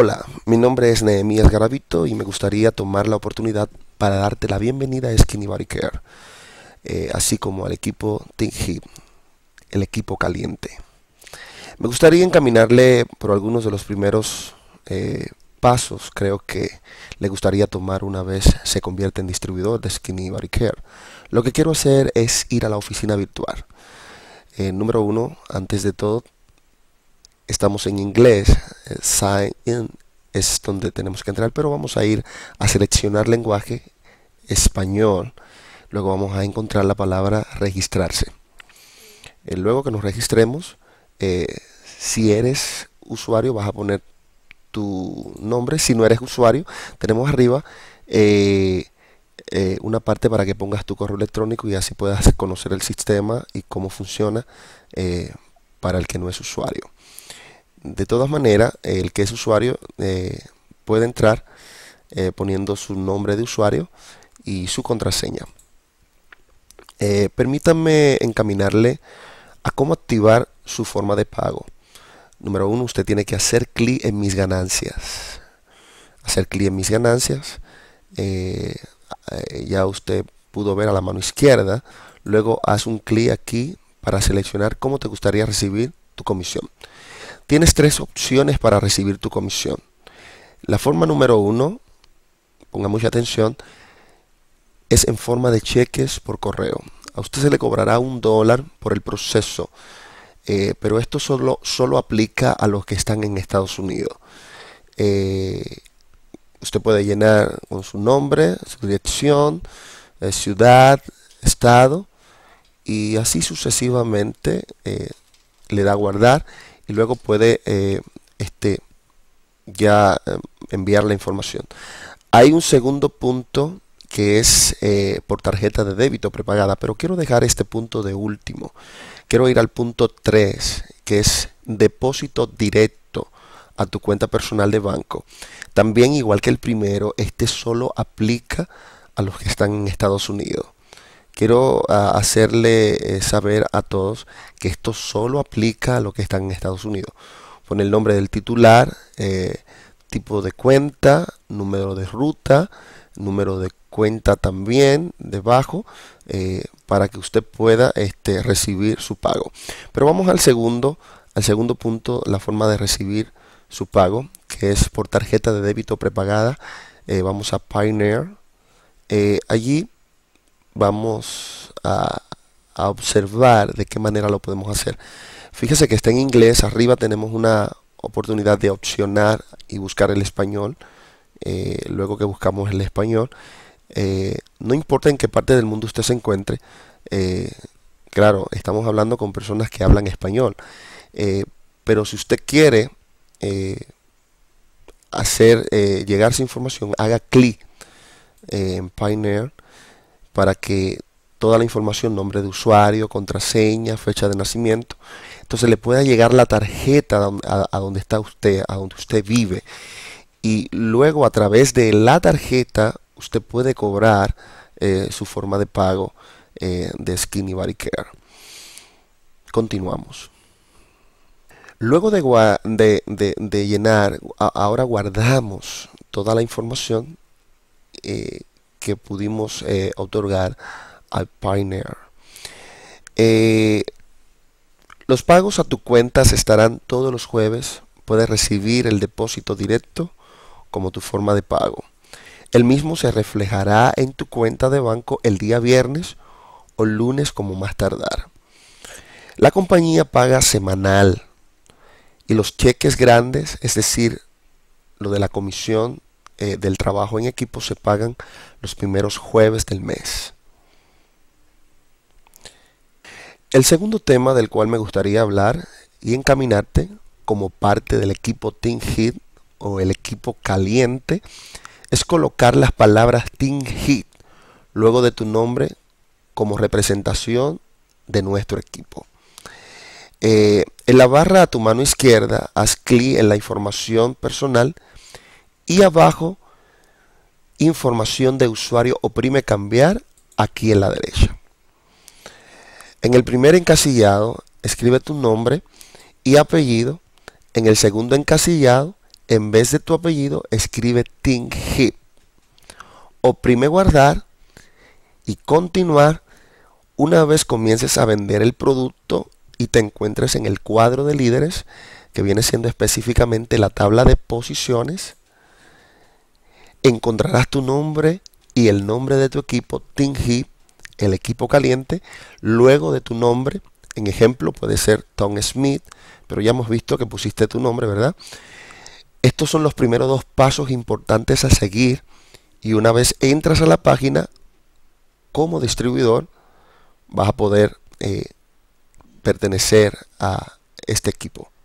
Hola, mi nombre es Nehemías Garavito y me gustaría tomar la oportunidad para darte la bienvenida a Skinny Body Care, eh, así como al equipo Think el equipo caliente. Me gustaría encaminarle por algunos de los primeros eh, pasos, creo que le gustaría tomar una vez se convierte en distribuidor de Skinny Body Care. Lo que quiero hacer es ir a la oficina virtual. Eh, número uno, antes de todo, estamos en inglés, eh, sign in es donde tenemos que entrar, pero vamos a ir a seleccionar lenguaje español. Luego vamos a encontrar la palabra registrarse. Eh, luego que nos registremos, eh, si eres usuario vas a poner tu nombre. Si no eres usuario, tenemos arriba una parte para que pongas tu correo electrónico y así puedas conocer el sistema y cómo funciona para el que no es usuario. De todas maneras, el que es usuario eh, puede entrar eh, poniendo su nombre de usuario y su contraseña. Eh, permítanme encaminarle a cómo activar su forma de pago. Número uno, usted tiene que hacer clic en mis ganancias. Hacer clic en mis ganancias. ya usted pudo ver a la mano izquierda. Luego haz un clic aquí para seleccionar cómo te gustaría recibir tu comisión. Tienes tres opciones para recibir tu comisión. La forma número uno, ponga mucha atención, es en forma de cheques por correo. A usted se le cobrará un dólar por el proceso, eh, pero esto solo, solo aplica a los que están en Estados Unidos. Eh, usted puede llenar con su nombre, su dirección, eh, ciudad, estado y así sucesivamente le da a guardar y luego puede eh, este, ya eh, enviar la información. Hay un segundo punto que es eh, por tarjeta de débito prepagada, pero quiero dejar este punto de último. Quiero ir al punto 3, que es depósito directo a tu cuenta personal de banco. También, igual que el primero, este solo aplica a los que están en Estados Unidos quiero ah, hacerle eh, saber a todos que esto solo aplica a lo que está en Estados Unidos. Pone el nombre del titular, eh, tipo de cuenta, número de ruta, número de cuenta también debajo eh, para que usted pueda este, recibir su pago. Pero vamos al segundo, al segundo punto, la forma de recibir su pago, que es por tarjeta de débito prepagada. vamos a Pioneer. allí vamos a, observar de qué manera lo podemos hacer. Fíjese que está en inglés, arriba tenemos una oportunidad de opcionar y buscar el español. Eh, luego que buscamos el español, eh, no importa en qué parte del mundo usted se encuentre, eh, claro, estamos hablando con personas que hablan español, pero si usted quiere hacer llegar esa información, haga clic en Pioneer para que toda la información, nombre de usuario, contraseña, fecha de nacimiento, entonces le pueda llegar la tarjeta a, donde está usted, a donde usted vive. Y luego a través de la tarjeta usted puede cobrar eh, su forma de pago eh, de Skinny Body Care. Continuamos. Luego de, de, de, llenar, ahora guardamos toda la información eh, que pudimos eh, otorgar al Pioneer. Eh, los pagos a tu cuenta se estarán todos los jueves. Puedes recibir el depósito directo como tu forma de pago. El mismo se reflejará en tu cuenta de banco el día viernes o lunes como más tardar. La compañía paga semanal y los cheques grandes, es decir, lo de la comisión eh, del trabajo en equipo se pagan los primeros jueves del mes. El segundo tema del cual me gustaría hablar y encaminarte como parte del equipo Team Hit o el equipo caliente es colocar las palabras Team Hit luego de tu nombre como representación de nuestro equipo. Eh, en la barra a tu mano izquierda haz clic en la información personal y abajo información de usuario oprime cambiar aquí en la derecha. En el primer encasillado escribe tu nombre y apellido. En el segundo encasillado, en vez de tu apellido, escribe Ting Oprime guardar y continuar una vez comiences a vender el producto y te encuentres en el cuadro de líderes, que viene siendo específicamente la tabla de posiciones encontrarás tu nombre y el nombre de tu equipo, Ting Heat, el equipo caliente, luego de tu nombre. En ejemplo, puede ser Tom Smith, pero ya hemos visto que pusiste tu nombre, ¿verdad? Estos son los primeros dos pasos importantes a seguir. Y una vez entras a la página, como distribuidor, vas a poder eh, pertenecer a este equipo.